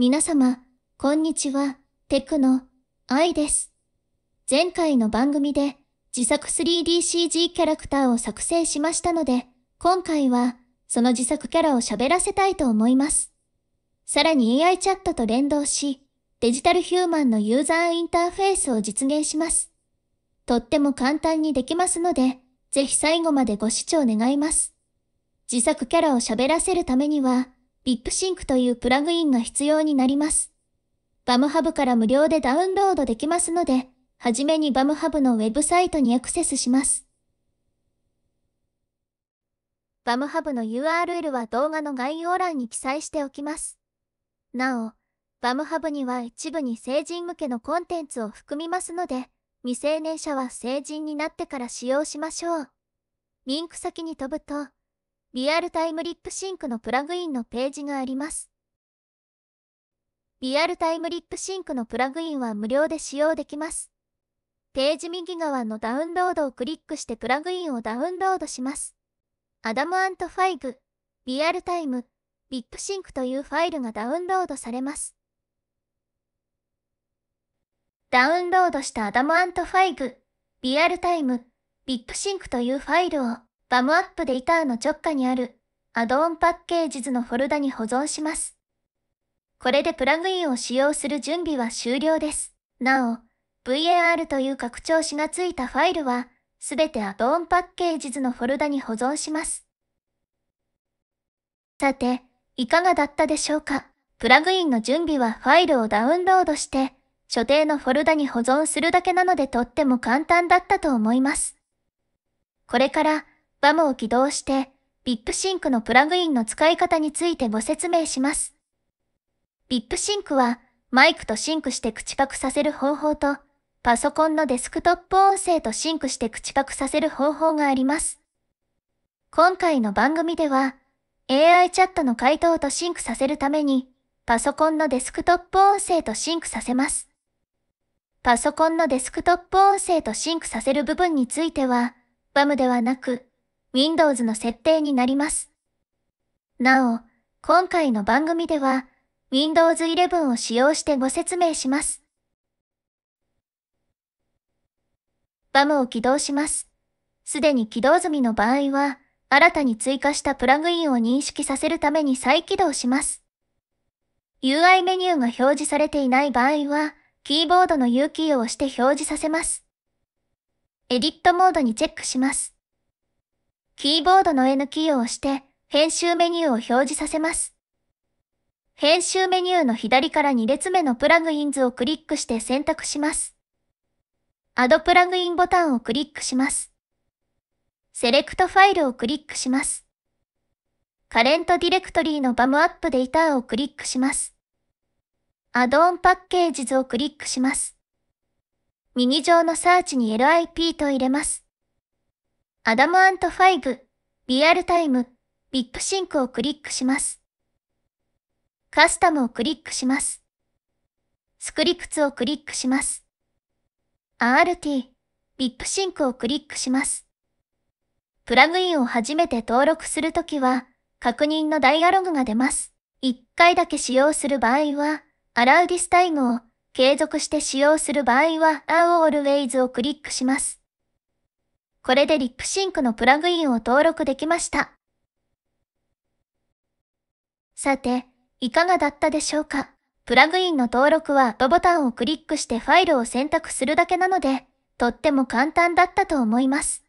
皆様、こんにちは、テクノ、愛です。前回の番組で自作 3DCG キャラクターを作成しましたので、今回はその自作キャラを喋らせたいと思います。さらに AI チャットと連動し、デジタルヒューマンのユーザーインターフェースを実現します。とっても簡単にできますので、ぜひ最後までご視聴願います。自作キャラを喋らせるためには、リップシンクというプラグインが必要になります。バムハブから無料でダウンロードできますので、はじめにバムハブのウェブサイトにアクセスします。バムハブの URL は動画の概要欄に記載しておきます。なお、バムハブには一部に成人向けのコンテンツを含みますので、未成年者は成人になってから使用しましょう。リンク先に飛ぶと、リアルタイムリップシンクのプラグインのページがあります。リアルタイムリップシンクのプラグインは無料で使用できます。ページ右側のダウンロードをクリックしてプラグインをダウンロードします。アダムファイグ、リアルタイム、リップシンクというファイルがダウンロードされます。ダウンロードしたアダムファイグ、リアルタイム、リップシンクというファイルをバムアップでギターの直下にあるアドオンパッケージズのフォルダに保存します。これでプラグインを使用する準備は終了です。なお、VAR という拡張子がついたファイルは、すべてアドオンパッケージズのフォルダに保存します。さて、いかがだったでしょうかプラグインの準備はファイルをダウンロードして、所定のフォルダに保存するだけなのでとっても簡単だったと思います。これから、バムを起動して、VIP シンクのプラグインの使い方についてご説明します。VIP シンクは、マイクとシンクして口パクさせる方法と、パソコンのデスクトップ音声とシンクして口パクさせる方法があります。今回の番組では、AI チャットの回答とシンクさせるために、パソコンのデスクトップ音声とシンクさせます。パソコンのデスクトップ音声とシンクさせる部分については、バムではなく、Windows の設定になります。なお、今回の番組では、Windows 11を使用してご説明します。バムを起動します。すでに起動済みの場合は、新たに追加したプラグインを認識させるために再起動します。UI メニューが表示されていない場合は、キーボードの U キーを押して表示させます。エディットモードにチェックします。キーボードの N キーを押して編集メニューを表示させます。編集メニューの左から2列目のプラグインズをクリックして選択します。アドプラグインボタンをクリックします。セレクトファイルをクリックします。カレントディレクトリーのバムアップデータをクリックします。アドオンパッケージズをクリックします。右上のサーチに LIP と入れます。アダムアント5、リアルタイム、ビッグシンクをクリックします。カスタムをクリックします。スクリプツをクリックします。RT、ビッグシンクをクリックします。プラグインを初めて登録するときは、確認のダイアログが出ます。1回だけ使用する場合は、アラウディスタイムを、継続して使用する場合は、アウオールウェイズをクリックします。これでリップシンクのプラグインを登録できました。さて、いかがだったでしょうかプラグインの登録はドボタンをクリックしてファイルを選択するだけなので、とっても簡単だったと思います。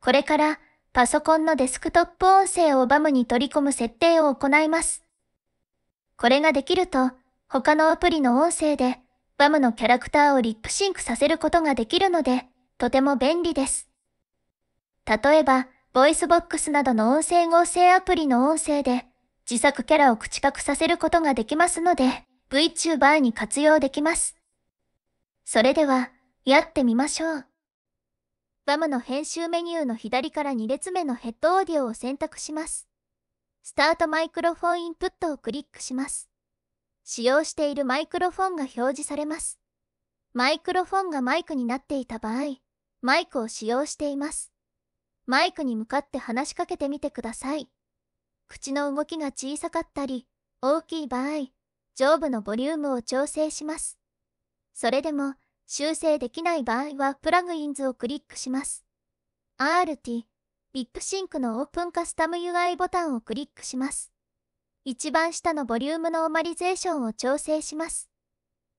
これからパソコンのデスクトップ音声をバムに取り込む設定を行います。これができると、他のアプリの音声でバムのキャラクターをリップシンクさせることができるので、とても便利です。例えば、ボイスボックスなどの音声合成アプリの音声で、自作キャラを口角させることができますので、VTuber に活用できます。それでは、やってみましょう。バムの編集メニューの左から2列目のヘッドオーディオを選択します。スタートマイクロフォンインプットをクリックします。使用しているマイクロフォンが表示されます。マイクロフォンがマイクになっていた場合、マイクを使用しています。マイクに向かって話しかけてみてください。口の動きが小さかったり、大きい場合、上部のボリュームを調整します。それでも、修正できない場合はプラグインズをクリックします。RT、ビッグシンクのオープンカスタム UI ボタンをクリックします。一番下のボリュームのオマリゼーションを調整します。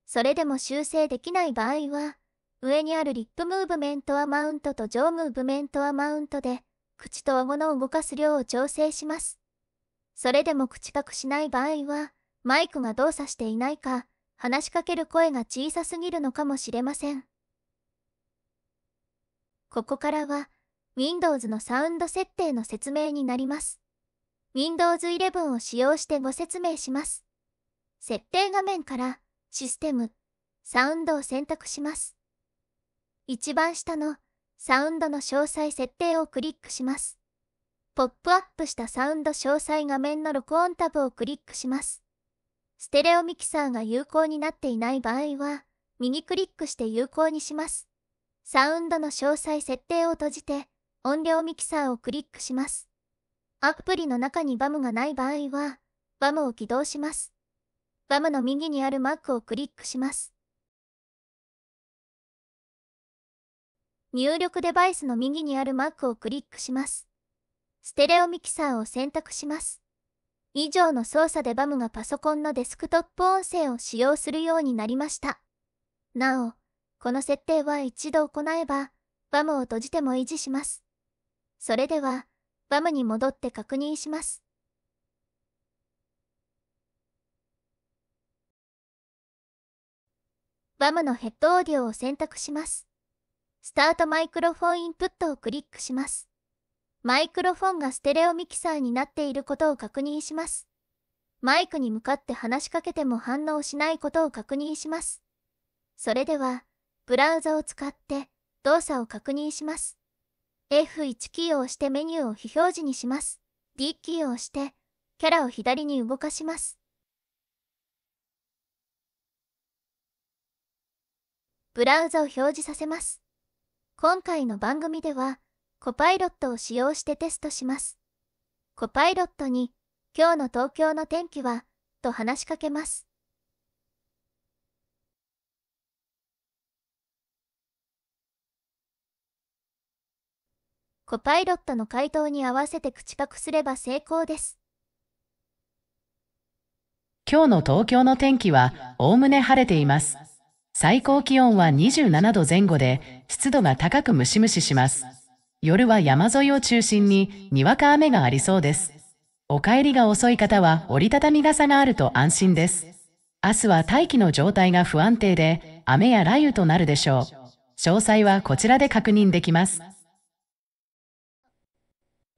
それでも修正できない場合は、上にあるリップムーブメントはマウントと上ムーブメントはマウントで、口と顎の動かす量を調整します。それでも口隠しない場合は、マイクが動作していないか、話しかける声が小さすぎるのかもしれません。ここからは、Windows のサウンド設定の説明になります。Windows 11を使用してご説明します。設定画面から、システム、サウンドを選択します。一番下のサウンドの詳細設定をクリックします。ポップアップしたサウンド詳細画面の録音タブをクリックします。ステレオミキサーが有効になっていない場合は、右クリックして有効にします。サウンドの詳細設定を閉じて、音量ミキサーをクリックします。アプリの中にバムがない場合は、バムを起動します。バムの右にあるマークをクリックします。入力デバイスの右にあるマックをクリックします。ステレオミキサーを選択します。以上の操作でバムがパソコンのデスクトップ音声を使用するようになりました。なお、この設定は一度行えば、バムを閉じても維持します。それでは、バムに戻って確認します。バムのヘッドオーディオを選択します。スタートマイクロフォンインプットをクリックします。マイクロフォンがステレオミキサーになっていることを確認します。マイクに向かって話しかけても反応しないことを確認します。それでは、ブラウザを使って動作を確認します。F1 キーを押してメニューを非表示にします。D キーを押して、キャラを左に動かします。ブラウザを表示させます。今回の番組では、コパイロットを使用してテストします。コパイロットに、今日の東京の天気は、と話しかけます。コパイロットの回答に合わせて口パクすれば成功です。今日の東京の天気は、おおむね晴れています。最高気温は27度前後で、湿度が高くムシムシします。夜は山沿いを中心に、にわか雨がありそうです。お帰りが遅い方は折りたたみ傘があると安心です。明日は大気の状態が不安定で、雨や雷雨となるでしょう。詳細はこちらで確認できます。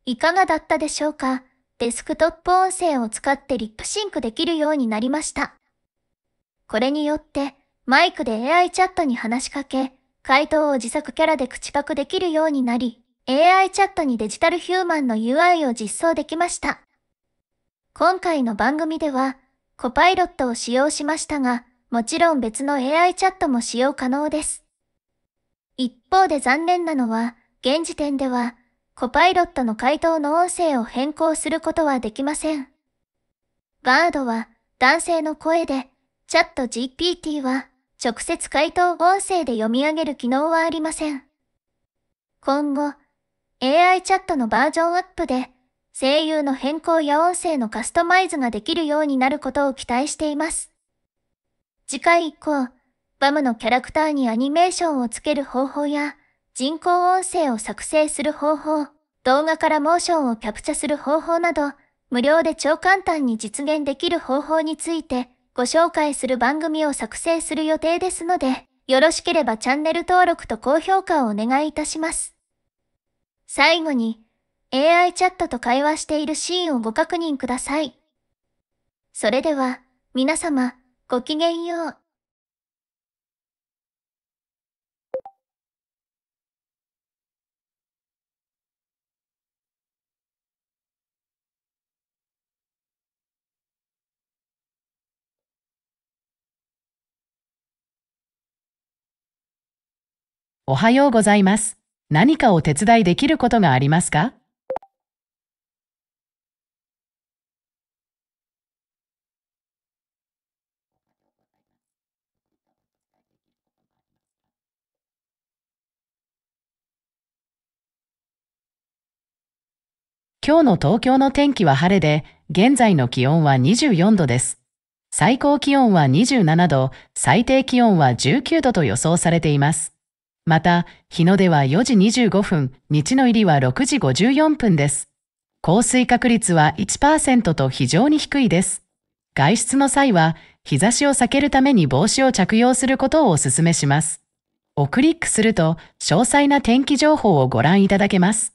いかがだったでしょうかデスクトップ音声を使ってリップシンクできるようになりました。これによって、マイクで AI チャットに話しかけ、回答を自作キャラで口パクできるようになり、AI チャットにデジタルヒューマンの UI を実装できました。今回の番組では、コパイロットを使用しましたが、もちろん別の AI チャットも使用可能です。一方で残念なのは、現時点では、コパイロットの回答の音声を変更することはできません。バードは男性の声で、チャット GPT は直接回答音声で読み上げる機能はありません。今後、AI チャットのバージョンアップで、声優の変更や音声のカスタマイズができるようになることを期待しています。次回以降、バムのキャラクターにアニメーションをつける方法や、人工音声を作成する方法、動画からモーションをキャプチャする方法など、無料で超簡単に実現できる方法について、ご紹介する番組を作成する予定ですので、よろしければチャンネル登録と高評価をお願いいたします。最後に、AI チャットと会話しているシーンをご確認ください。それでは、皆様、ごきげんよう。おはようございます。何かお手伝いできることがありますか今日の東京の天気は晴れで、現在の気温は24度です。最高気温は27度、最低気温は19度と予想されています。また、日の出は4時25分、日の入りは6時54分です。降水確率は1%と非常に低いです。外出の際は、日差しを避けるために帽子を着用することをお勧めします。をクリックすると、詳細な天気情報をご覧いただけます。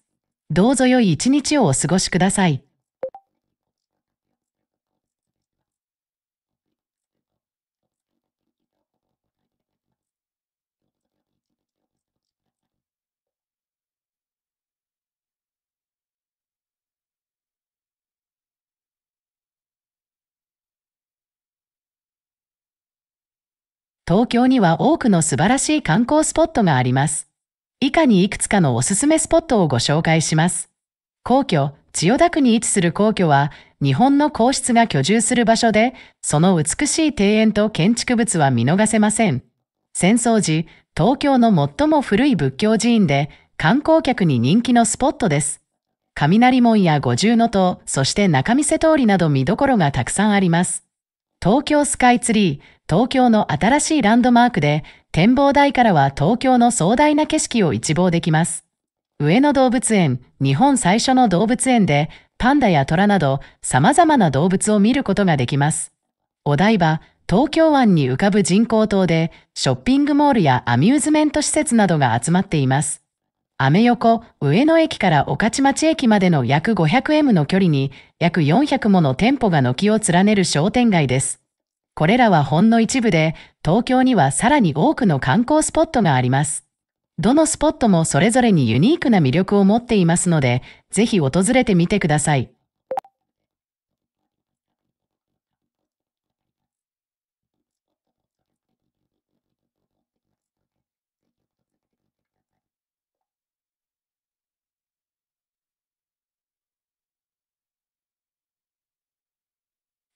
どうぞ良い一日をお過ごしください。東京には多くの素晴らしい観光スポットがあります。以下にいくつかのおすすめスポットをご紹介します。皇居、千代田区に位置する皇居は、日本の皇室が居住する場所で、その美しい庭園と建築物は見逃せません。戦争時、東京の最も古い仏教寺院で、観光客に人気のスポットです。雷門や五重の塔、そして仲見世通りなど見どころがたくさんあります。東京スカイツリー、東京の新しいランドマークで、展望台からは東京の壮大な景色を一望できます。上野動物園、日本最初の動物園で、パンダや虎など様々な動物を見ることができます。お台場、東京湾に浮かぶ人工島で、ショッピングモールやアミューズメント施設などが集まっています。アメ横上野駅から御徒町駅までの約 500m の距離に約400もの店舗が軒を連ねる商店街です。これらはほんの一部で、東京にはさらに多くの観光スポットがあります。どのスポットもそれぞれにユニークな魅力を持っていますので、ぜひ訪れてみてください。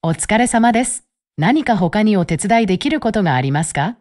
お疲れ様です。何か他にお手伝いできることがありますか